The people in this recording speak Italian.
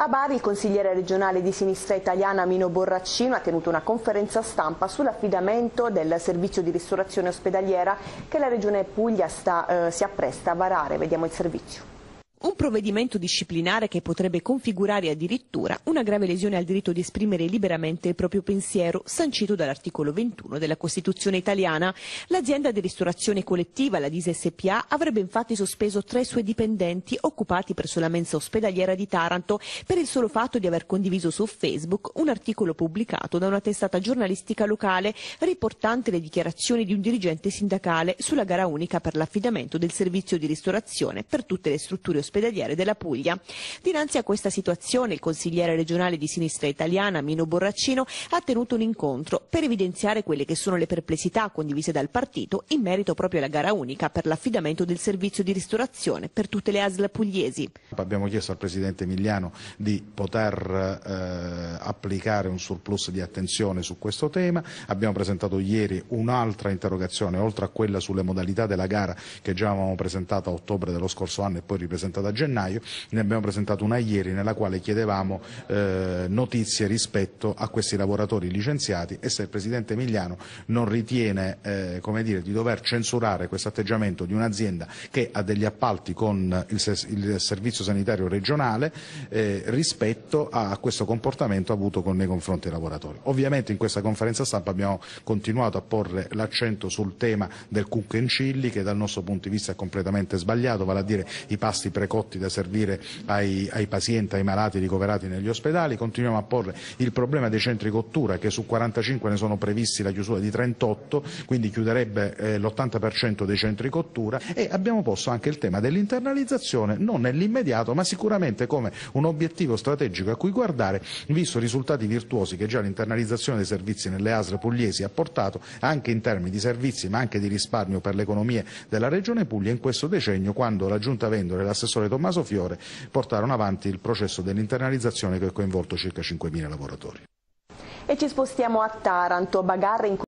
A Bari il consigliere regionale di sinistra italiana Mino Borraccino ha tenuto una conferenza stampa sull'affidamento del servizio di ristorazione ospedaliera che la regione Puglia sta, eh, si appresta a varare. Vediamo il servizio. Un provvedimento disciplinare che potrebbe configurare addirittura una grave lesione al diritto di esprimere liberamente il proprio pensiero, sancito dall'articolo 21 della Costituzione italiana. L'azienda di ristorazione collettiva, la DISSPA, avrebbe infatti sospeso tre suoi dipendenti occupati presso la mensa ospedaliera di Taranto per il solo fatto di aver condiviso su Facebook un articolo pubblicato da una testata giornalistica locale riportante le dichiarazioni di un dirigente sindacale sulla gara unica per l'affidamento del servizio di ristorazione per tutte le strutture ospedaliere ospedaliere della Puglia. Dinanzi a questa situazione il consigliere regionale di sinistra italiana Mino Borraccino ha tenuto un incontro per evidenziare quelle che sono le perplessità condivise dal partito in merito proprio alla gara unica per l'affidamento del servizio di ristorazione per tutte le ASL pugliesi. Abbiamo chiesto al Presidente Emiliano di poter eh applicare un surplus di attenzione su questo tema. Abbiamo presentato ieri un'altra interrogazione, oltre a quella sulle modalità della gara che già avevamo presentato a ottobre dello scorso anno e poi ripresentata a gennaio, ne abbiamo presentato una ieri nella quale chiedevamo eh, notizie rispetto a questi lavoratori licenziati e se il Presidente Emiliano non ritiene eh, dire, di dover censurare questo atteggiamento di un'azienda che ha degli appalti con il, il Servizio Sanitario Regionale eh, rispetto a questo comportamento avuto con, nei confronti dei lavoratori. Ovviamente in questa conferenza stampa abbiamo continuato a porre l'accento sul tema del cook and chilli che dal nostro punto di vista è completamente sbagliato, vale a dire i pasti precotti da servire ai, ai pazienti, ai malati ricoverati negli ospedali. Continuiamo a porre il problema dei centri cottura che su 45 ne sono previsti la chiusura di 38, quindi chiuderebbe eh, l'80% dei centri cottura e abbiamo posto anche il tema dell'internalizzazione non nell'immediato ma sicuramente come un obiettivo strategico a cui guardare visto risultati virtuosi che già l'internalizzazione dei servizi nelle ASL pugliesi ha portato anche in termini di servizi ma anche di risparmio per le economie della Regione Puglia in questo decennio quando la Giunta Vendole e l'assessore Tommaso Fiore portarono avanti il processo dell'internalizzazione che ha coinvolto circa 5.000 lavoratori. E ci spostiamo a Taranto, bagarre in